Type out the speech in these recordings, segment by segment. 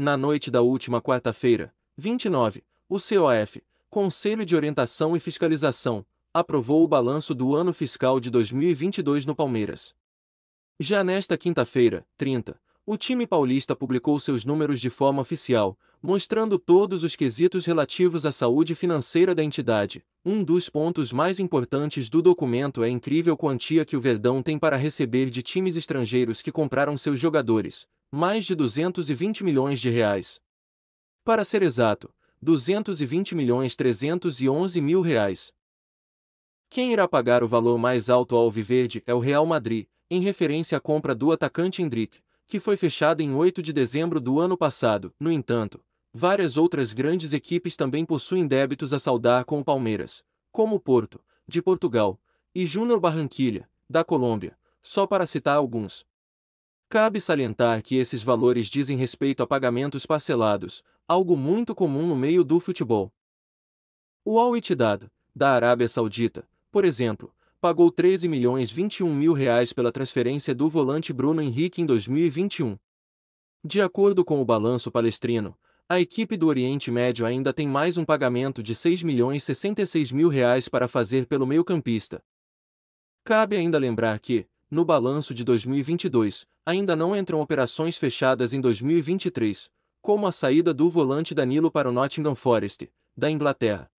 Na noite da última quarta-feira, 29, o COF, Conselho de Orientação e Fiscalização, aprovou o balanço do ano fiscal de 2022 no Palmeiras. Já nesta quinta-feira, 30, o time paulista publicou seus números de forma oficial, mostrando todos os quesitos relativos à saúde financeira da entidade. Um dos pontos mais importantes do documento é a incrível quantia que o Verdão tem para receber de times estrangeiros que compraram seus jogadores, mais de 220 milhões de reais. Para ser exato, 220 milhões 311 mil reais. Quem irá pagar o valor mais alto ao Viverde é o Real Madrid, em referência à compra do atacante Endrick, que foi fechada em 8 de dezembro do ano passado. No entanto, várias outras grandes equipes também possuem débitos a saldar com o Palmeiras, como o Porto, de Portugal, e Júnior Barranquilha, da Colômbia, só para citar alguns. Cabe salientar que esses valores dizem respeito a pagamentos parcelados, algo muito comum no meio do futebol. O Al Ittihad, da Arábia Saudita, por exemplo, pagou 13 milhões 21 mil reais pela transferência do volante Bruno Henrique em 2021. De acordo com o balanço palestrino, a equipe do Oriente Médio ainda tem mais um pagamento de 6 milhões 66 mil reais para fazer pelo meio-campista. Cabe ainda lembrar que, no balanço de 2022, ainda não entram operações fechadas em 2023, como a saída do volante Danilo para o Nottingham Forest, da Inglaterra.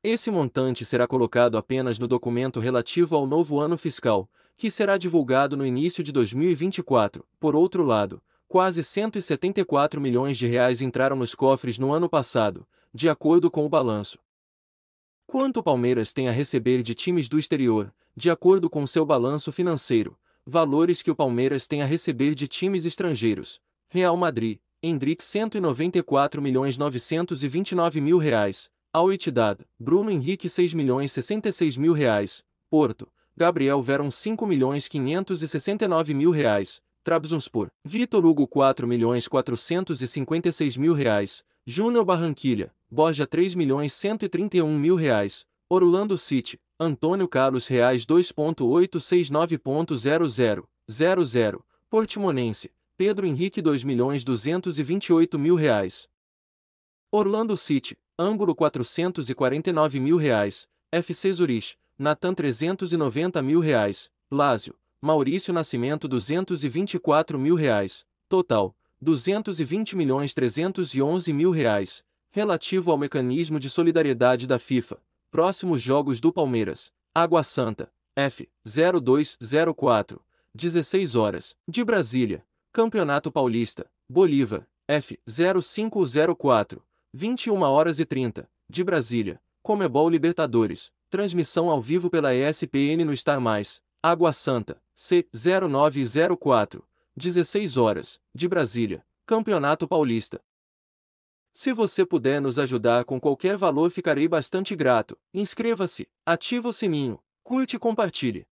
Esse montante será colocado apenas no documento relativo ao novo ano fiscal, que será divulgado no início de 2024. Por outro lado, quase 174 milhões de reais entraram nos cofres no ano passado, de acordo com o balanço. Quanto o Palmeiras tem a receber de times do exterior, de acordo com seu balanço financeiro, valores que o Palmeiras tem a receber de times estrangeiros. Real Madrid, Hendrick 194 milhões 929 mil reais. Al Ittihad, Bruno Henrique 6 milhões 66 mil reais. Porto, Gabriel Veron 5 milhões 569 mil reais. Trabzonspor, Vitor Hugo 4 milhões 456 mil reais. Júnior Barranquilha, Borja 3 milhões 131 mil reais. Orlando City, Antônio Carlos Reais 2.869.0000, Portimonense, Pedro Henrique 2.228.000 reais. Orlando City, Ângulo 449.000 reais, FC Zurich, Natan 390.000 reais, Lázio, Maurício Nascimento 224.000 reais, total, 220.311.000 reais, relativo ao mecanismo de solidariedade da FIFA, Próximos jogos do Palmeiras: Água Santa, F 0204, 16 horas, de Brasília. Campeonato Paulista, Bolívar, F 0504, 21 horas e 30, de Brasília. Comebol Libertadores. Transmissão ao vivo pela ESPN no Star Mais. Água Santa, C 0904, 16 horas, de Brasília. Campeonato Paulista, se você puder nos ajudar com qualquer valor, ficarei bastante grato. Inscreva-se, ative o sininho, curte e compartilhe.